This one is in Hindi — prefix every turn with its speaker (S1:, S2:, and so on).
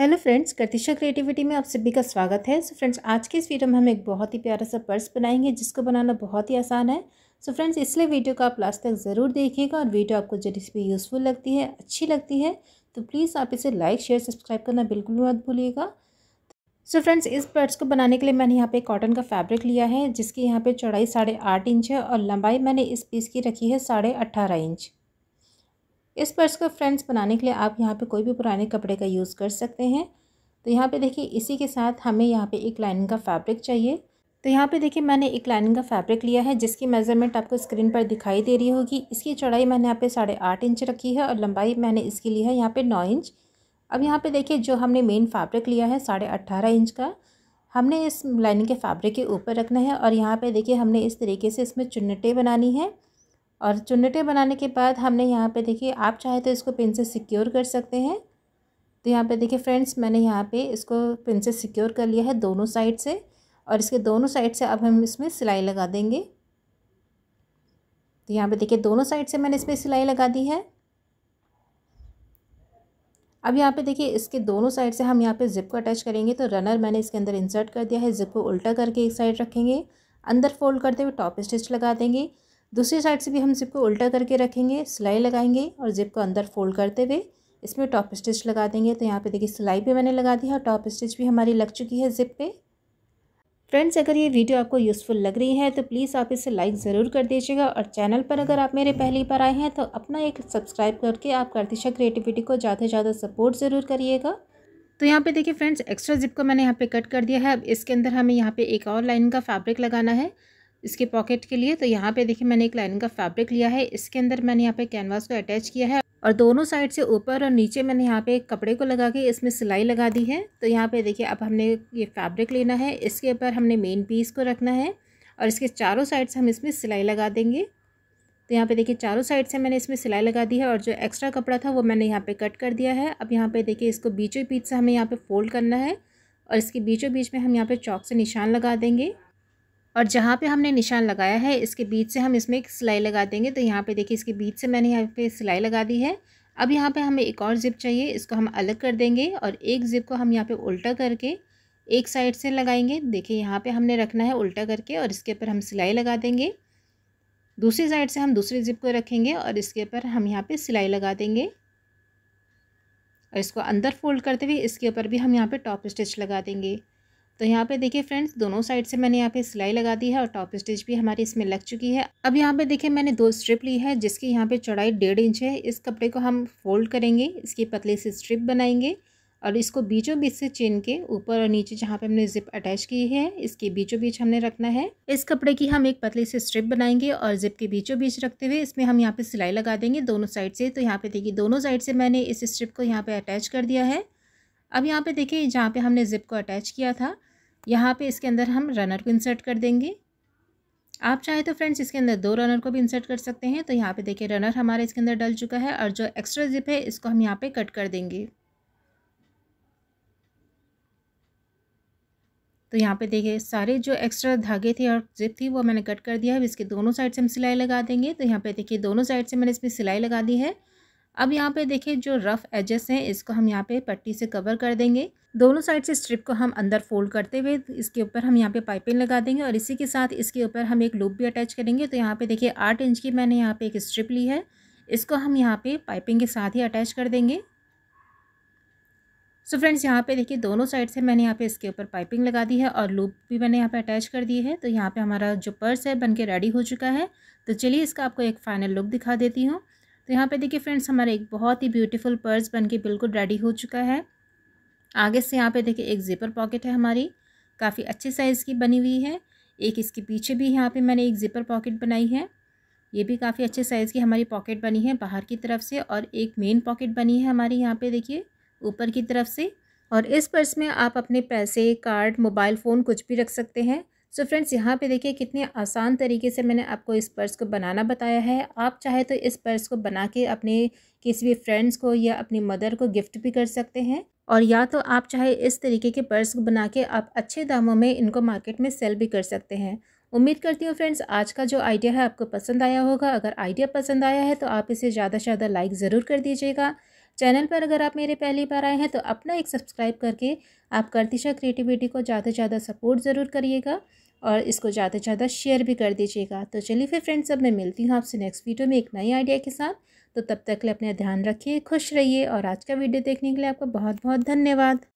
S1: हेलो फ्रेंड्स कृतिशा क्रिएटिविटी में आप सभी का स्वागत है सो so फ्रेंड्स आज के इस वीडियो में हम एक बहुत ही प्यारा सा पर्स बनाएंगे जिसको बनाना बहुत ही आसान है सो so फ्रेंड्स इसलिए वीडियो को आप लास्ट तक ज़रूर देखिएगा और वीडियो आपको यदि पर यूज़फुल लगती है अच्छी लगती है तो प्लीज़ आप इसे लाइक शेयर सब्सक्राइब करना बिल्कुल मत भूलिएगा सो so फ्रेंड्स इस पर्स को बनाने के लिए मैंने यहाँ पर कॉटन का फैब्रिक लिया है जिसकी यहाँ पर चौड़ाई साढ़े आठ इंच है और लंबाई मैंने इस पीस की रखी है साढ़े अट्ठारह इंच इस पर्स को फ्रेंड्स बनाने के लिए आप यहाँ पे कोई भी पुराने कपड़े का यूज़ कर सकते हैं तो यहाँ पे देखिए इसी के साथ हमें यहाँ पे एक लाइनिंग का फैब्रिक चाहिए तो यहाँ पे देखिए मैंने एक लाइनिंग का फैब्रिक लिया है जिसकी मेज़रमेंट आपको स्क्रीन पर दिखाई दे रही होगी इसकी चौड़ाई मैंने यहाँ पे साढ़े आठ इंच रखी है और लंबाई मैंने इसकी ली है यहाँ पर नौ इंच अब यहाँ पर देखिए जो हमने मेन फैब्रिक लिया है साढ़े अट्ठारह इंच का हमने इस लाइनिंग के फैब्रिक के ऊपर रखना है और यहाँ पर देखिए हमने इस तरीके से इसमें चुनटे बनानी है और चुन्नटें बनाने के बाद हमने यहाँ पे देखिए आप चाहे तो इसको पिन से सिक्योर कर सकते हैं तो यहाँ पे देखिए फ्रेंड्स मैंने यहाँ पे इसको पिन से सिक्योर कर लिया है दोनों साइड से और इसके दोनों साइड से अब हम इसमें सिलाई लगा देंगे तो यहाँ पे देखिए दोनों साइड से मैंने इसमें सिलाई लगा दी है अब यहाँ पे देखिए इसके दोनों साइड से हम यहाँ पे जिप को अटैच करेंगे तो रनर मैंने इसके अंदर इंसर्ट कर दिया है जिप को उल्टा करके एक साइड रखेंगे अंदर फोल्ड करते हुए टॉप स्टिच लगा देंगे दूसरी साइड से भी हम जिप को उल्टा करके रखेंगे सिलाई लगाएंगे और जिप को अंदर फोल्ड करते हुए इसमें टॉप स्टिच लगा देंगे तो यहाँ पे देखिए सिलाई भी मैंने लगा दी है और टॉप स्टिच भी हमारी लग चुकी है जिप पे फ्रेंड्स अगर ये वीडियो आपको यूज़फुल लग रही है तो प्लीज़ आप इसे लाइक ज़रूर कर दीजिएगा और चैनल पर अगर आप मेरे पहली बार आए हैं तो अपना एक सब्सक्राइब करके आप करतिशा क्रिएटिविटी को ज़्यादा से ज़्यादा सपोर्ट ज़रूर करिएगा तो यहाँ पे देखिए फ्रेंड्स एक्स्ट्रा जिप को मैंने यहाँ पे कट कर दिया है अब इसके अंदर हमें यहाँ पे एक और लाइन का फैब्रिक लगाना है इसके पॉकेट के लिए तो यहाँ पे देखिए मैंने एक लाइनिंग का फैब्रिक लिया है इसके अंदर मैंने यहाँ पे कैनवास को अटैच किया है और दोनों साइड से ऊपर और नीचे मैंने यहाँ पे कपड़े को लगा के इसमें सिलाई लगा दी है तो यहाँ पे देखिए अब हमने ये फैब्रिक लेना है इसके ऊपर हमने मेन पीस को रखना है और इसके चारों साइड से हम इसमें सिलाई लगा देंगे तो यहाँ पर देखिए चारों साइड से मैंने इसमें सिलाई लगा दी है और जो एक्स्ट्रा कपड़ा था वो मैंने यहाँ पर कट कर दिया है अब यहाँ पर देखिए इसको बीचों बीच से हमें यहाँ पर फोल्ड करना है और इसके बीचों बीच में हम यहाँ पर चौक से निशान लगा देंगे और जहाँ पे हमने निशान लगाया है इसके बीच से हम इसमें एक सिलाई लगा देंगे तो यहाँ पे देखिए इसके बीच से मैंने यहाँ पे सिलाई लगा दी है अब यहाँ पे हमें एक और ज़िप चाहिए इसको हम अलग कर देंगे और एक ज़िप को हम यहाँ पे उल्टा करके एक साइड से लगाएंगे देखिए यहाँ पे हमने रखना है उल्टा करके और इसके ऊपर हम सिलाई लगा देंगे दूसरी साइड से हम दूसरी ज़िप को रखेंगे और इसके ऊपर हम यहाँ पर सिलाई लगा देंगे और इसको अंदर फोल्ड करते हुए इसके ऊपर भी हम यहाँ पर टॉप स्टिच लगा देंगे तो यहाँ पे देखिए फ्रेंड्स दोनों साइड से मैंने यहाँ पे सिलाई लगा दी है और टॉप स्टिच भी हमारी इसमें लग चुकी है अब यहाँ पे देखिए मैंने दो स्ट्रिप ली है जिसकी यहाँ पे चौड़ाई डेढ़ इंच है इस कपड़े को हम फोल्ड करेंगे इसकी पतली सी स्ट्रिप बनाएंगे और इसको बीचों बीच से चेन के ऊपर और नीचे जहाँ पे हमने जिप अटैच की है इसके बीचों बीच हमने रखना है इस कपड़े की हम एक पतली से स्ट्रिप बनाएंगे और जिप के बीचों बीच रखते हुए इसमें हम यहाँ पे सिलाई लगा देंगे दोनों साइड से तो यहाँ पे देखिए दोनों साइड से मैंने इस स्ट्रिप को यहाँ पे अटैच कर दिया है अब यहाँ पर देखिए जहाँ पर हमने जिप को अटैच किया था यहाँ पे इसके अंदर हम रनर को इंसर्ट कर देंगे आप चाहे तो फ्रेंड्स इसके अंदर दो रनर को भी इंसर्ट कर सकते हैं तो यहाँ पे देखिए रनर हमारे इसके अंदर डल चुका है और जो एक्स्ट्रा जिप है इसको हम यहाँ पे कट कर देंगे तो यहाँ पे देखिए सारे जो एक्स्ट्रा धागे थे और जिप थी वो मैंने कट कर दिया है इसके दोनों साइड से हम सिलाई लगा देंगे तो यहाँ पे देखिए दोनों साइड से मैंने इसमें सिलाई लगा दी है अब यहाँ पे देखिए जो रफ़ एजेस हैं इसको हम यहाँ पे पट्टी से कवर कर देंगे दोनों साइड से स्ट्रिप को हम अंदर फोल्ड करते हुए इसके ऊपर हम यहाँ पे पाइपिंग लगा देंगे और इसी के साथ इसके ऊपर हम एक लूप भी अटैच करेंगे तो यहाँ पे देखिए आठ इंच की मैंने यहाँ पे एक स्ट्रिप ली है इसको हम यहाँ पे पाइपिंग के साथ ही अटैच कर देंगे सो फ्रेंड्स यहाँ पे देखिए दोनों साइड से मैंने यहाँ पे इसके ऊपर पाइपिंग लगा दी है और लूप भी मैंने यहाँ पे अटैच कर दी है तो यहाँ पे हमारा जो पर्स है बन के रेडी हो चुका है तो चलिए इसका आपको एक फ़ाइनल लुक दिखा देती हूँ तो यहाँ पे देखिए फ्रेंड्स हमारा एक बहुत ही ब्यूटीफुल पर्स बन के बिल्कुल रेडी हो चुका है आगे से यहाँ पे देखिए एक ज़िपर पॉकेट है हमारी काफ़ी अच्छे साइज़ की बनी हुई है एक इसके पीछे भी यहाँ पे मैंने एक ज़िपर पॉकेट बनाई है ये भी काफ़ी अच्छे साइज़ की हमारी पॉकेट बनी है बाहर की तरफ से और एक मेन पॉकेट बनी है हमारी यहाँ पे देखिए ऊपर की तरफ से और इस पर्स में आप अपने पैसे कार्ड मोबाइल फ़ोन कुछ भी रख सकते हैं सो फ्रेंड्स यहाँ पे देखिए कितने आसान तरीके से मैंने आपको इस पर्स को बनाना बताया है आप चाहे तो इस पर्स को बना के अपने किसी भी फ्रेंड्स को या अपनी मदर को गिफ्ट भी कर सकते हैं और या तो आप चाहे इस तरीके के पर्स को बना के आप अच्छे दामों में इनको मार्केट में सेल भी कर सकते हैं उम्मीद करती हूँ फ्रेंड्स आज का जो आइडिया है आपको पसंद आया होगा अगर आइडिया पसंद आया है तो आप इसे ज़्यादा से ज़्यादा लाइक ज़रूर कर दीजिएगा चैनल पर अगर आप मेरे पहली बार आए हैं तो अपना एक सब्सक्राइब करके आप करतिशा क्रिएटिविटी को ज़्यादा से ज़्यादा सपोर्ट ज़रूर करिएगा और इसको ज़्यादा से ज़्यादा शेयर भी कर दीजिएगा तो चलिए फिर फ्रेंड्स अब मैं मिलती हूँ आपसे नेक्स्ट वीडियो में एक नई आइडिया के साथ तो तब तक के लिए अपना ध्यान रखिए खुश रहिए और आज का वीडियो देखने के लिए आपका बहुत बहुत धन्यवाद